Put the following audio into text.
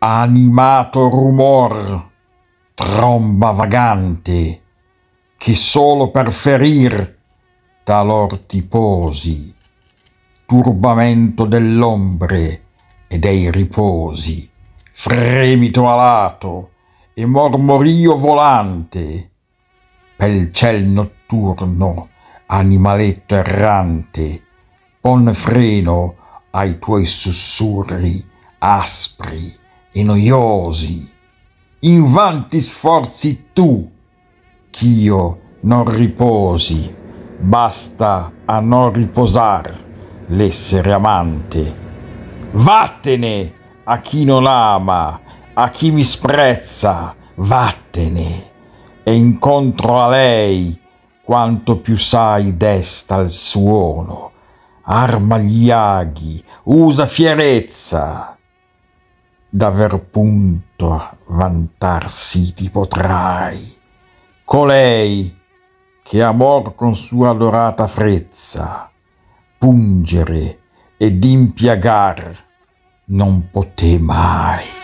animato rumor, tromba vagante, che solo per ferir talor ti posi, turbamento dell'ombre e dei riposi, fremito alato e mormorio volante, pel ciel notturno, animaletto errante, pon freno ai tuoi sussurri aspri e noiosi. In Invanti sforzi tu, ch'io non riposi, basta a non riposar l'essere amante. Vattene a chi non ama, a chi mi sprezza, vattene, e incontro a lei quanto più sai desta il suono. Arma gli aghi, usa fierezza d'aver punto a vantarsi ti potrai. Colei che amor con sua dorata frezza pungere ed impiagar non poté mai.